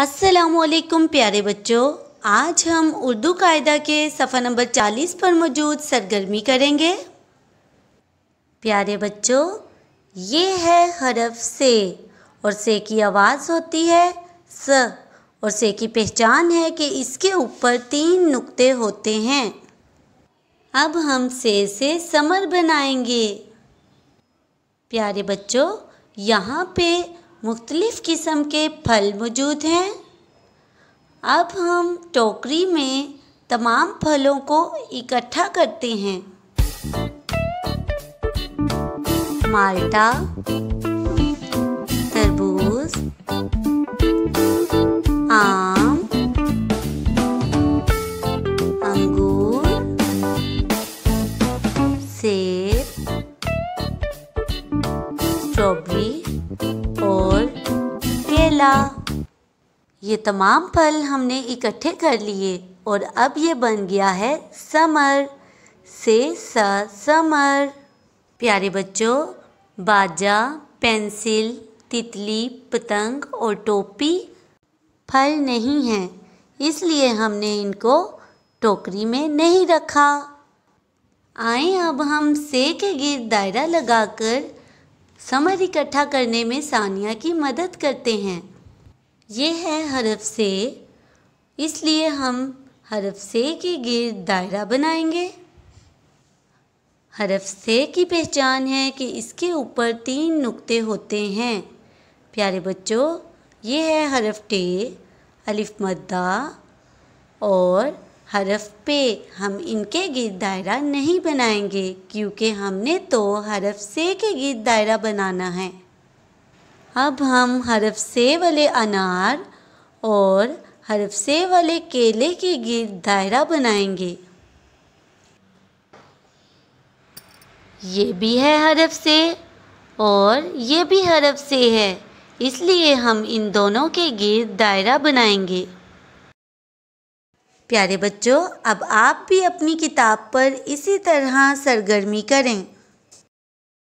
असलकुम प्यारे बच्चों आज हम उर्दू कायदा के सफ़ा नंबर 40 पर मौजूद सरगर्मी करेंगे प्यारे बच्चों ये है हरफ से और से की आवाज़ होती है स और से की पहचान है कि इसके ऊपर तीन नुक्ते होते हैं अब हम से से समर बनाएंगे प्यारे बच्चों यहाँ पे मुख्तलिफ़ किस्म के फल मौजूद हैं अब हम टोकरी में तमाम फलों को इकट्ठा करते हैं माल्टा तरबूज आम अंगूर सेब स्ट्रॉबेरी और केला ये तमाम फल हमने इकट्ठे कर लिए और अब ये बन गया है समर से स समर प्यारे बच्चों बाजा पेंसिल तितली पतंग और टोपी फल नहीं हैं इसलिए हमने इनको टोकरी में नहीं रखा आए अब हम से के गिर दायरा लगाकर समर इकट्ठा करने में सानिया की मदद करते हैं ये है हरफ से इसलिए हम हरफ से के गिर्द दायरा बनाएंगे हरफ से की पहचान है कि इसके ऊपर तीन नुक्ते होते हैं प्यारे बच्चों ये है हरफ टे अलिफ मद्दा और हरफ पे हम इनके गीत दायरा नहीं बनाएंगे क्योंकि हमने तो हरफ से के गीत दायरा बनाना है अब हम हरफ से वाले अनार और हरफ से वाले केले के गीत दायरा बनाएंगे ये भी है हरफ से और ये भी हरफ से है इसलिए हम इन दोनों के गीत दायरा बनाएंगे प्यारे बच्चों अब आप भी अपनी किताब पर इसी तरह सरगर्मी करें